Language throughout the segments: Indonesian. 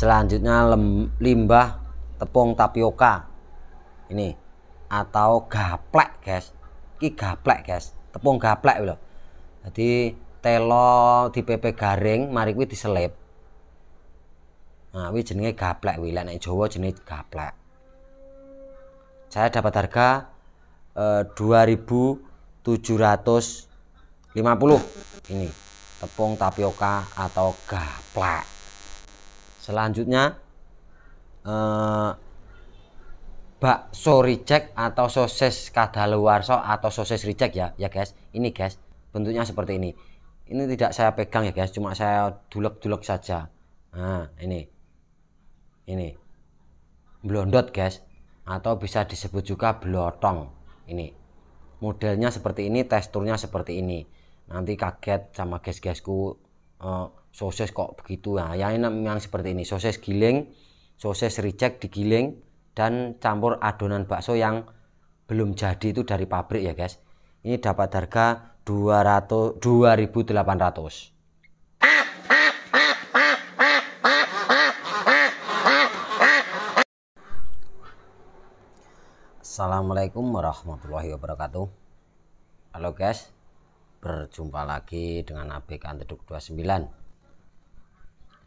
Selanjutnya lem, limbah tepung tapioka. Ini atau gaplek, guys. Ki gaplek, guys. Tepung gaplek loh Jadi telo di PP garing mari kita diselip. Nah, ini jenis gaplek wilayah Lah jenis Jawa jenis gaplek. Saya dapat harga eh, 2750 ini tepung tapioka atau gaplek. Selanjutnya eh, bakso ricek atau sosis kadaluarsa atau sosis ricek ya, ya guys. Ini guys, bentuknya seperti ini. Ini tidak saya pegang ya guys, cuma saya dulek-dulek saja. Nah, ini. Ini. Blondot guys atau bisa disebut juga blotong. Ini. Modelnya seperti ini, teksturnya seperti ini. Nanti kaget sama guys-guysku eh, sosis kok begitu ya yang, yang seperti ini sosis giling sosis reject digiling dan campur adonan bakso yang belum jadi itu dari pabrik ya guys ini dapat harga 200 2800 Assalamualaikum warahmatullahi wabarakatuh Halo guys Berjumpa lagi dengan ABK Anteduk 29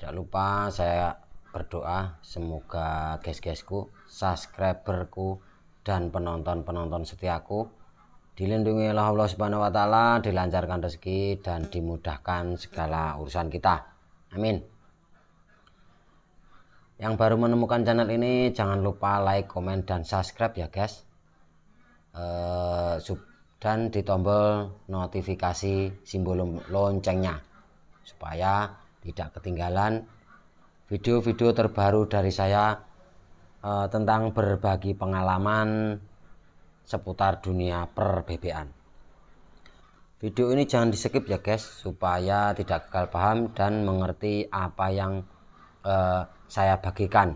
Jangan lupa saya berdoa semoga guys-guysku, subscriberku dan penonton-penonton setiaku dilindungi oleh Allah Subhanahu wa taala, dilancarkan rezeki dan dimudahkan segala urusan kita. Amin. Yang baru menemukan channel ini jangan lupa like, komen dan subscribe ya guys. Eh dan di tombol notifikasi simbol loncengnya supaya tidak ketinggalan video-video terbaru dari saya e, tentang berbagi pengalaman seputar dunia perbebean. Video ini jangan di skip ya guys supaya tidak gagal paham dan mengerti apa yang e, saya bagikan.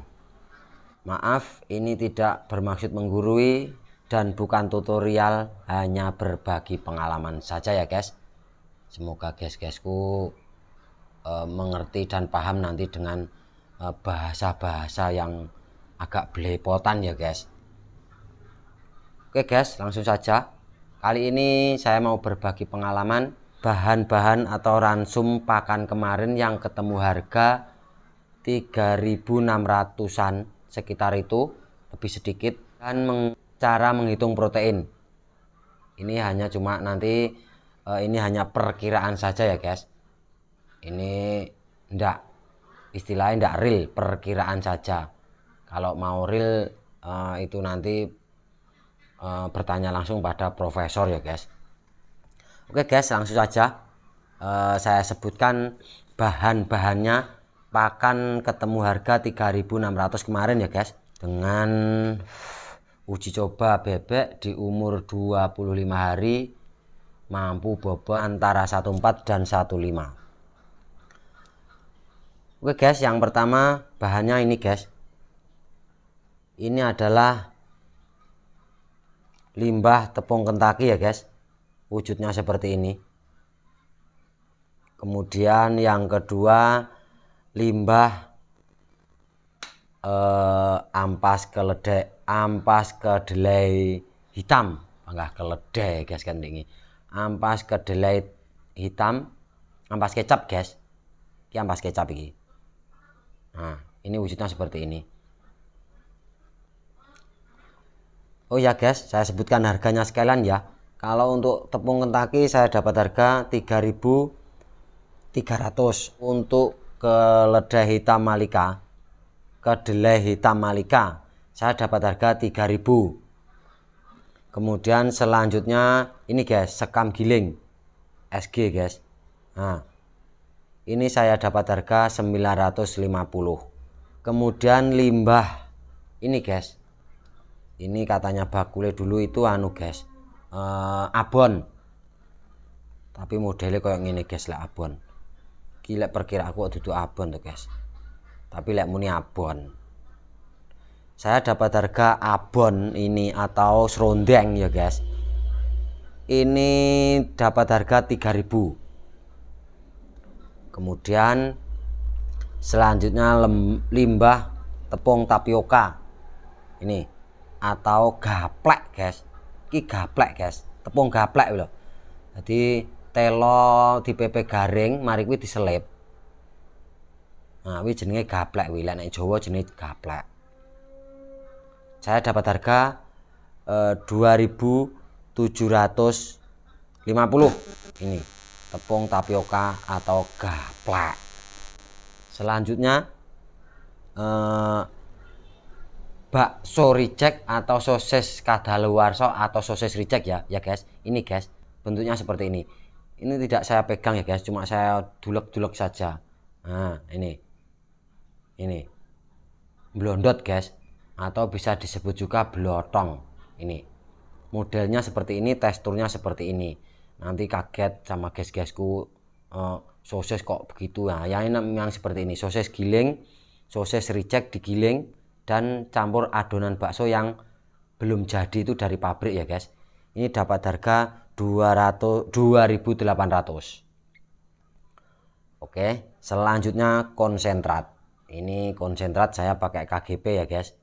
Maaf ini tidak bermaksud menggurui dan bukan tutorial hanya berbagi pengalaman saja ya guys. Semoga guys-guysku Eh, mengerti dan paham nanti dengan eh, bahasa-bahasa uh, yang agak belepotan ya guys oke guys langsung saja kali ini saya mau berbagi pengalaman bahan-bahan atau ransum pakan kemarin yang ketemu harga 3600an sekitar itu lebih sedikit dan meng cara menghitung protein ini hanya cuma nanti eh, ini hanya perkiraan saja ya guys ini ndak istilahnya ndak real perkiraan saja kalau mau real uh, itu nanti uh, bertanya langsung pada profesor ya guys oke guys langsung saja uh, saya sebutkan bahan-bahannya pakan ketemu harga 3600 kemarin ya guys dengan uji coba bebek di umur 25 hari mampu bobot antara 14 dan 15 Oke guys, yang pertama bahannya ini guys. Ini adalah limbah tepung kentaki ya guys. Wujudnya seperti ini. Kemudian yang kedua limbah eh, ampas keledai, ampas kedelai hitam, enggak keledai guys kan ini. Ampas kedelai hitam, ampas kecap guys. Ini ampas kecap ini. Nah, ini wujudnya seperti ini. Oh ya guys, saya sebutkan harganya sekalian ya. Kalau untuk tepung kentaki saya dapat harga 3.300. Untuk keledai hitam Malika, kedelai hitam Malika, saya dapat harga 3000. Kemudian selanjutnya ini guys, sekam giling. SG guys. Nah, ini saya dapat harga 950 kemudian limbah ini guys ini katanya bakule dulu itu anu guys uh, abon tapi modelnya kayak gini guys lah abon gila perkira aku duduk abon tuh guys tapi lek muni abon saya dapat harga abon ini atau serondeng ya guys ini dapat harga 3000 kemudian selanjutnya lem, limbah tepung tapioka ini atau gaplek guys ki gaplek guys tepung gaplek loh jadi telo di PP garing mari kita diselip nah ini jenisnya gaplek wih nek Jawa jenis gaplek saya dapat harga eh, 2750 ini tepung tapioka atau gaplek, Selanjutnya eh, bakso ricek atau sosis kadaluarsa atau sosis ricek ya, ya guys. Ini guys, bentuknya seperti ini. Ini tidak saya pegang ya guys, cuma saya dulek-dulek saja. Nah, ini. Ini. Blondot guys atau bisa disebut juga blotong. Ini. Modelnya seperti ini, teksturnya seperti ini nanti kaget sama guys-guysku uh, eh, sosis kok begitu ya yang yang seperti ini sosis giling sosis ricek digiling dan campur adonan bakso yang belum jadi itu dari pabrik ya guys ini dapat harga 200 2800 oke selanjutnya konsentrat ini konsentrat saya pakai KGP ya guys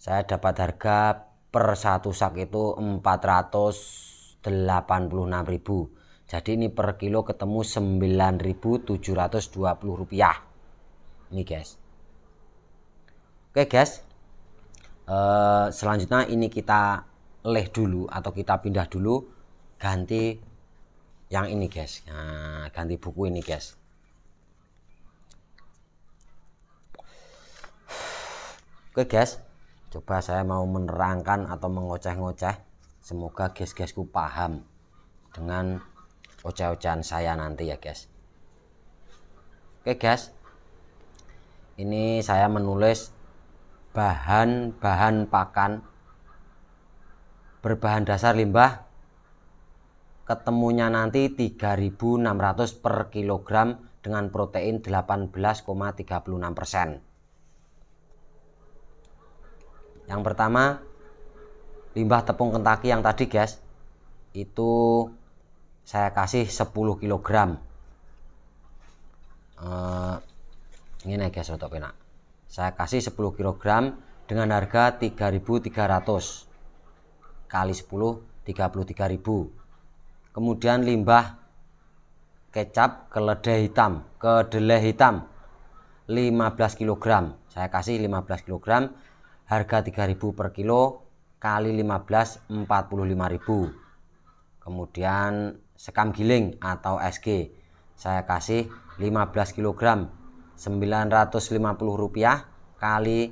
saya dapat harga per satu sak itu 400 86.000 jadi ini per kilo ketemu 9.720 rupiah ini guys oke guys uh, selanjutnya ini kita leh dulu atau kita pindah dulu ganti yang ini guys nah, ganti buku ini guys oke guys coba saya mau menerangkan atau mengoceh-ngoceh Semoga guys-guysku paham dengan ocah-ocahan saya nanti ya guys. Oke guys. Ini saya menulis bahan-bahan pakan berbahan dasar limbah ketemunya nanti 3600 per kilogram dengan protein 18,36%. Yang pertama, limbah tepung kentaki yang tadi guys itu saya kasih 10 kg uh, ini guys untuk penak saya kasih 10 kg dengan harga 3.300 kali 10 33.000 kemudian limbah kecap keledai hitam kedelai hitam 15 kg saya kasih 15 kg harga 3000 per kilo kali 15 45.000 kemudian sekam giling atau SG saya kasih 15 kg 950 rupiah kali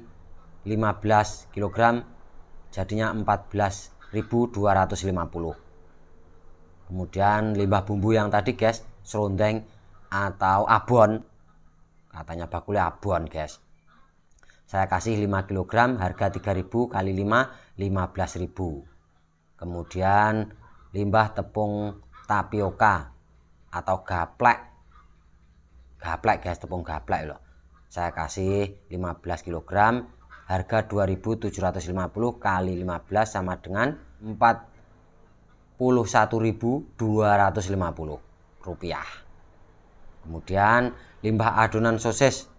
15 kg jadinya 14.250 kemudian limbah bumbu yang tadi guys serundeng atau abon katanya bakulnya abon guys saya kasih 5 kg harga 3000 kali 5 15.000. Kemudian limbah tepung tapioka atau gaplek. Gaplek guys, tepung gaplek loh. Saya kasih 15 kg, harga 2.750 kali 15 sama dengan 41.250 rupiah. Kemudian limbah adonan sosis,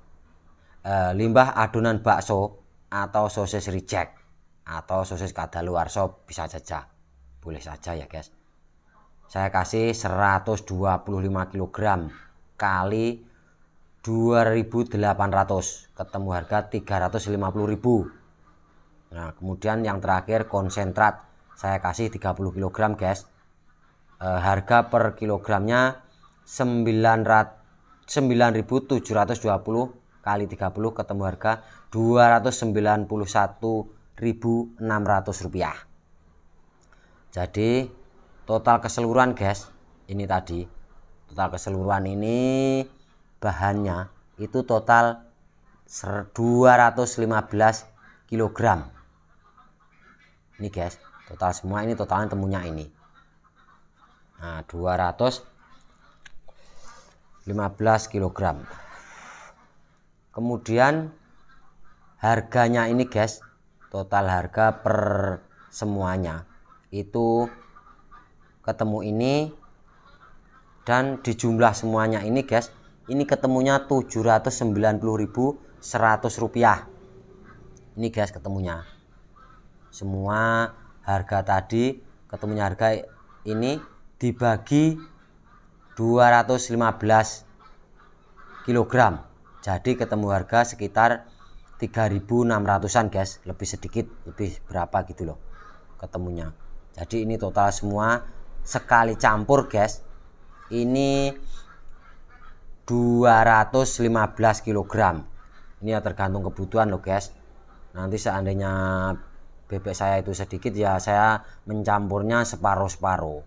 eh, limbah adonan bakso atau sosis reject atau sosis kadaluarsa bisa saja boleh saja ya guys saya kasih 125 kg kali 2800 ketemu harga 350.000 nah kemudian yang terakhir konsentrat saya kasih 30 kg guys e, harga per kilogramnya 9.720 kali 30 ketemu harga 291 rupiah jadi total keseluruhan guys ini tadi total keseluruhan ini bahannya itu total 215 kg ini guys total semua ini totalnya temunya ini nah 215 kg kemudian harganya ini guys total harga per semuanya itu ketemu ini dan dijumlah semuanya ini guys ini ketemunya 790.100 rupiah ini guys ketemunya semua harga tadi ketemunya harga ini dibagi 215 kg jadi ketemu harga sekitar 3600an guys lebih sedikit lebih berapa gitu loh ketemunya jadi ini total semua sekali campur guys ini 215 kg ini ya tergantung kebutuhan loh guys nanti seandainya bebek saya itu sedikit ya saya mencampurnya separuh-separuh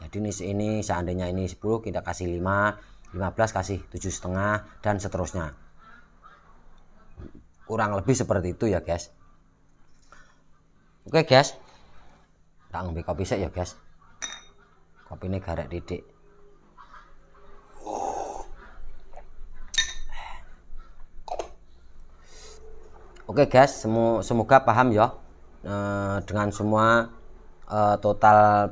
jadi ini, ini seandainya ini 10 kita kasih 5 15 kasih tujuh setengah dan seterusnya kurang lebih seperti itu ya guys oke guys tak ngombe kopi sih ya guys kopi ini garek didik Oke guys, semu semoga paham ya eh, dengan semua eh, total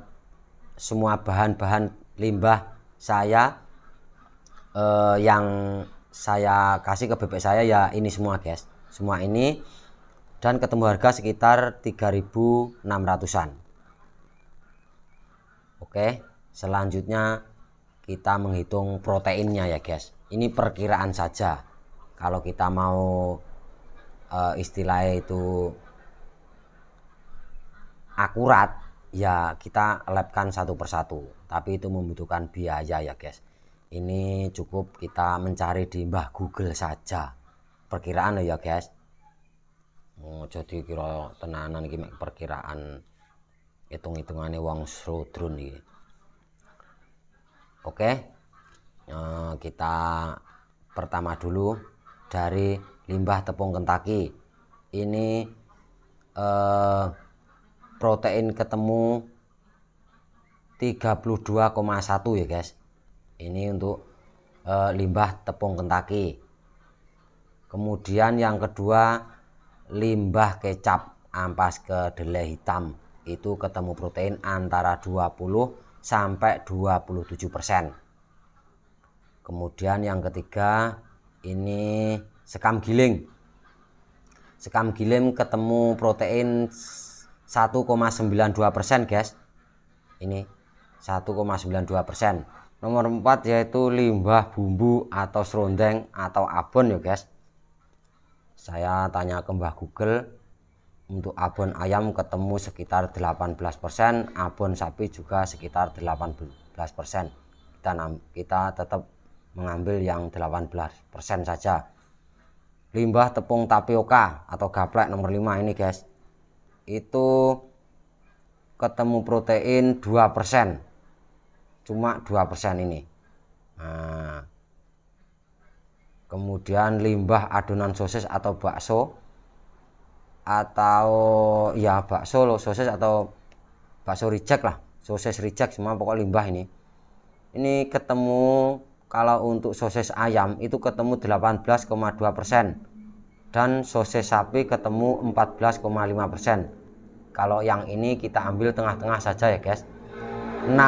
semua bahan-bahan limbah saya eh, yang saya kasih ke bebek saya ya ini semua guys semua ini dan ketemu harga sekitar 3600-an oke selanjutnya kita menghitung proteinnya ya guys ini perkiraan saja kalau kita mau istilah eh, istilah itu akurat ya kita labkan satu persatu tapi itu membutuhkan biaya ya guys ini cukup kita mencari di mbah google saja perkiraan ya guys oh, jadi kira tenanan ini perkiraan hitung-hitungannya wong sudrun oke okay? Eh, kita pertama dulu dari limbah tepung kentaki ini eh, protein ketemu 32,1 ya guys ini untuk eh, limbah tepung kentaki kemudian yang kedua limbah kecap ampas kedelai hitam itu ketemu protein antara 20 sampai 27 persen kemudian yang ketiga ini sekam giling sekam giling ketemu protein 1,92 persen guys ini 1,92 persen nomor 4 yaitu limbah bumbu atau serundeng atau abon ya guys saya tanya ke Mbah Google untuk abon ayam ketemu sekitar 18%, abon sapi juga sekitar 18%. Kita kita tetap mengambil yang 18% saja. Limbah tepung tapioka atau gaplek nomor 5 ini, guys. Itu ketemu protein 2%. Cuma 2% ini. Nah, kemudian limbah adonan sosis atau bakso atau ya bakso loh sosis atau bakso reject lah sosis reject semua pokok limbah ini ini ketemu kalau untuk sosis ayam itu ketemu 18,2 persen dan sosis sapi ketemu 14,5 persen kalau yang ini kita ambil tengah-tengah saja ya guys 16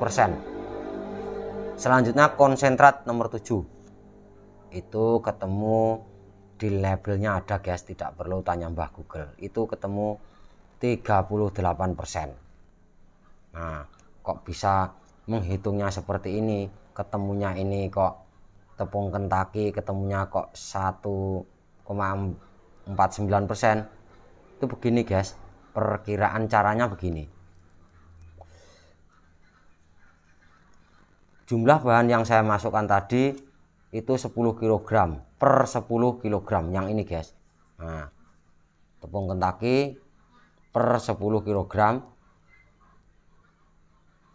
persen selanjutnya konsentrat nomor 7 itu ketemu di labelnya ada guys tidak perlu tanya Mbah Google itu ketemu 38% nah kok bisa menghitungnya seperti ini ketemunya ini kok tepung Kentucky ketemunya kok 1,49% persen? itu begini guys perkiraan caranya begini jumlah bahan yang saya masukkan tadi itu 10 kg per 10 kg yang ini guys nah tepung kentaki per 10 kg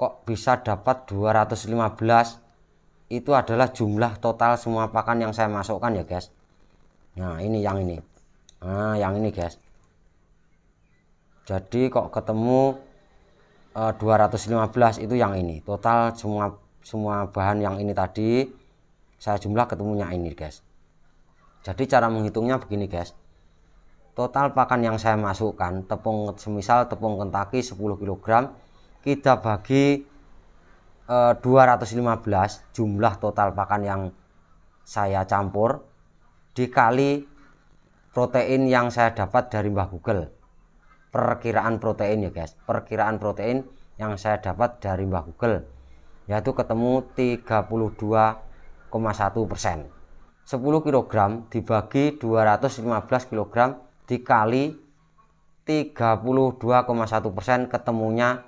kok bisa dapat 215 itu adalah jumlah total semua pakan yang saya masukkan ya guys nah ini yang ini nah yang ini guys jadi kok ketemu e, eh, 215 itu yang ini total semua semua bahan yang ini tadi saya jumlah ketemunya ini guys jadi cara menghitungnya begini guys total pakan yang saya masukkan tepung semisal tepung kentaki 10 kg kita bagi e, eh, 215 jumlah total pakan yang saya campur dikali protein yang saya dapat dari Mbah Google perkiraan protein ya guys perkiraan protein yang saya dapat dari Mbah Google yaitu ketemu 32 persen. 10 kg dibagi 215 kg dikali 32,1 persen ketemunya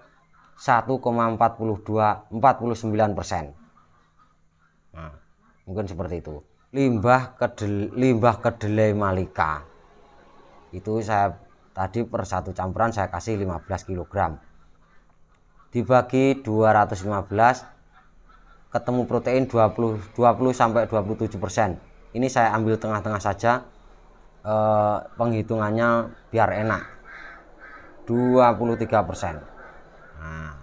1,42 49 persen. Nah, mungkin seperti itu. Limbah kedelai, limbah kedelai malika itu saya tadi per satu campuran saya kasih 15 kg dibagi 215 ketemu protein 20 20 sampai 27 persen ini saya ambil tengah-tengah saja e, penghitungannya biar enak 23 persen nah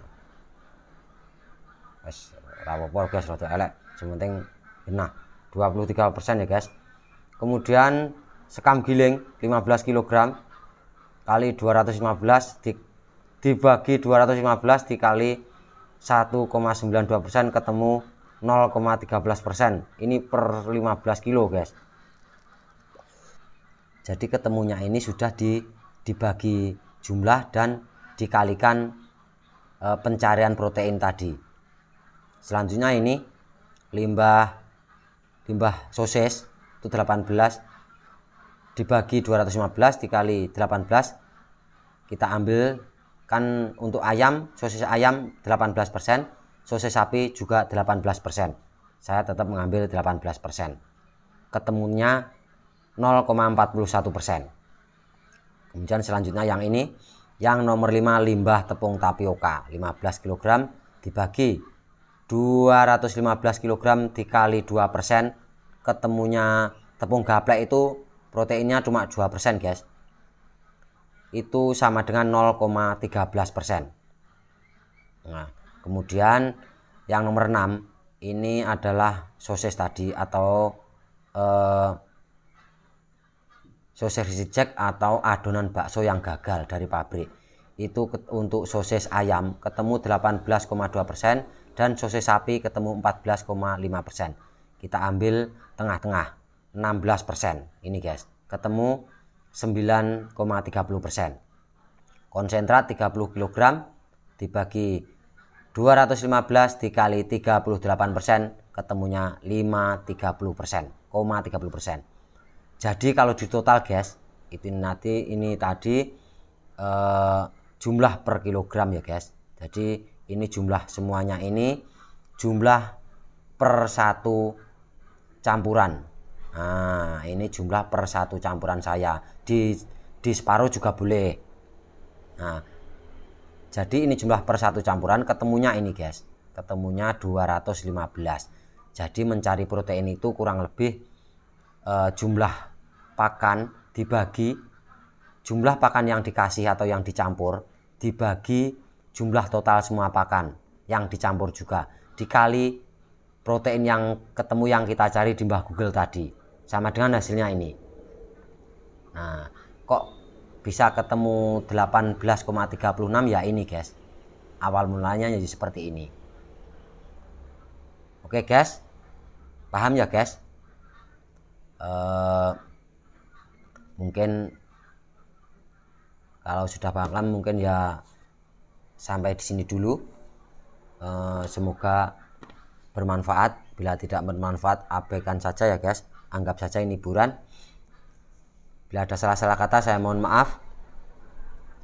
wes guys rada elek sementing nah 23 persen ya guys kemudian sekam giling 15 kg kali 215 di, dibagi 215 dikali 1,92% ketemu 0,13% ini per 15 kilo guys jadi ketemunya ini sudah di, dibagi jumlah dan dikalikan e, pencarian protein tadi selanjutnya ini limbah limbah sosis itu 18 dibagi 215 dikali 18 kita ambil kan untuk ayam sosis ayam 18% sosis sapi juga 18% saya tetap mengambil 18% ketemunya 0,41% kemudian selanjutnya yang ini yang nomor 5 limbah tepung tapioka 15 kg dibagi 215 kg dikali 2% ketemunya tepung gaplek itu proteinnya cuma 2% guys itu sama dengan 0,13 persen. Nah, kemudian yang nomor 6 ini adalah sosis tadi atau eh, sosis reject atau adonan bakso yang gagal dari pabrik. Itu untuk sosis ayam ketemu 18,2 persen dan sosis sapi ketemu 14,5 persen. Kita ambil tengah-tengah 16 persen ini guys ketemu 9,30 persen. Konsentrat 30 kg dibagi 215 dikali 38 persen ketemunya 530 persen, 30 persen. Jadi kalau di total guys, itu nanti ini tadi eh, jumlah per kilogram ya guys. Jadi ini jumlah semuanya ini jumlah per satu campuran Nah, ini jumlah per satu campuran saya. Di di separuh juga boleh. Nah, jadi ini jumlah per satu campuran ketemunya ini, guys. Ketemunya 215. Jadi mencari protein itu kurang lebih e, jumlah pakan dibagi jumlah pakan yang dikasih atau yang dicampur dibagi jumlah total semua pakan yang dicampur juga dikali protein yang ketemu yang kita cari di Mbah Google tadi sama dengan hasilnya ini nah kok bisa ketemu 18,36 ya ini guys awal mulanya jadi seperti ini oke guys paham ya guys uh, eh, mungkin kalau sudah paham kan mungkin ya sampai di sini dulu uh, semoga bermanfaat bila tidak bermanfaat abaikan saja ya guys anggap saja ini hiburan bila ada salah-salah kata saya mohon maaf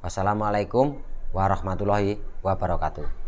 wassalamualaikum warahmatullahi wabarakatuh